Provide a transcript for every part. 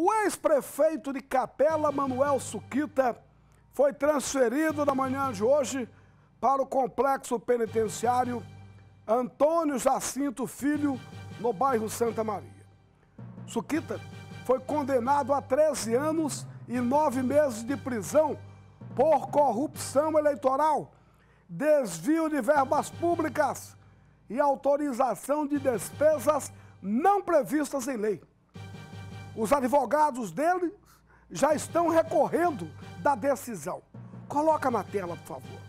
O ex-prefeito de Capela, Manuel Suquita, foi transferido na manhã de hoje para o complexo penitenciário Antônio Jacinto Filho, no bairro Santa Maria. Suquita foi condenado a 13 anos e 9 meses de prisão por corrupção eleitoral, desvio de verbas públicas e autorização de despesas não previstas em lei. Os advogados dele já estão recorrendo da decisão. Coloca na tela, por favor.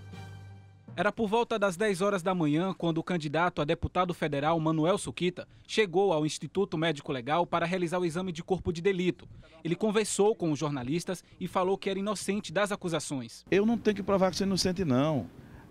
Era por volta das 10 horas da manhã quando o candidato a deputado federal Manuel Suquita chegou ao Instituto Médico Legal para realizar o exame de corpo de delito. Ele conversou com os jornalistas e falou que era inocente das acusações. Eu não tenho que provar que sou inocente, não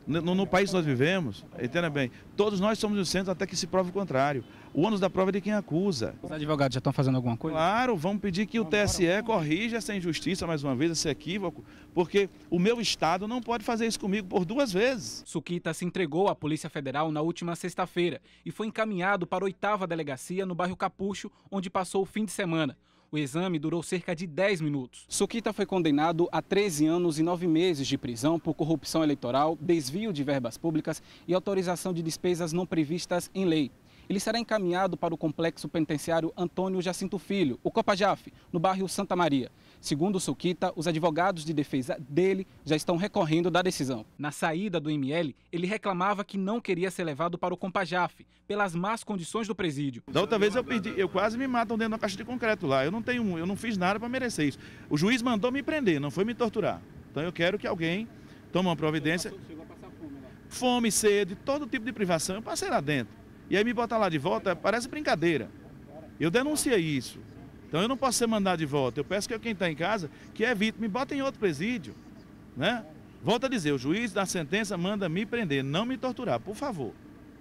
no, no, país que nós vivemos, entenda bem, todos nós somos inocentes até que se prove o contrário. O ônus da prova é de quem acusa. Os advogados já estão fazendo alguma coisa? Claro, vamos pedir que o TSE corrija essa injustiça, mais uma vez, esse equívoco, porque o meu Estado não pode fazer isso comigo por duas vezes. Suquita se entregou à Polícia Federal na última sexta-feira e foi encaminhado para a oitava delegacia no bairro Capucho, onde passou o fim de semana. O exame durou cerca de 10 minutos. Sukita foi condenado a 13 anos e 9 meses de prisão por corrupção eleitoral, desvio de verbas públicas e autorização de despesas não previstas em lei ele será encaminhado para o complexo penitenciário Antônio Jacinto Filho, o Copajaf, no bairro Santa Maria. Segundo o Suquita, os advogados de defesa dele já estão recorrendo da decisão. Na saída do ML, ele reclamava que não queria ser levado para o Compajaf, pelas más condições do presídio. Da outra vez eu perdi, eu quase me matam dentro da caixa de concreto lá. Eu não tenho, eu não fiz nada para merecer isso. O juiz mandou me prender, não foi me torturar. Então eu quero que alguém tome uma providência. Fome, sede, todo tipo de privação, eu passei lá dentro e aí me botar lá de volta, parece brincadeira. Eu denunciei isso. Então eu não posso ser mandado de volta. Eu peço que quem está em casa, que evite, me bota em outro presídio. Né? Volto a dizer, o juiz da sentença manda me prender, não me torturar, por favor.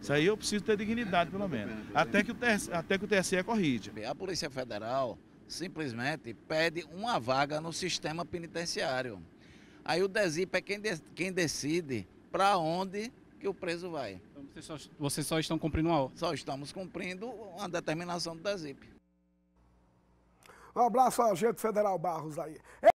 Isso aí eu preciso ter dignidade, pelo menos. Até que o, TSE, até que o TSE corrige. A Polícia Federal simplesmente pede uma vaga no sistema penitenciário. Aí o DESIP é quem, de, quem decide para onde que o preso vai. Então vocês só, vocês só estão cumprindo uma ordem? Só estamos cumprindo a determinação do DESIP. Um abraço ao agente federal Barros aí.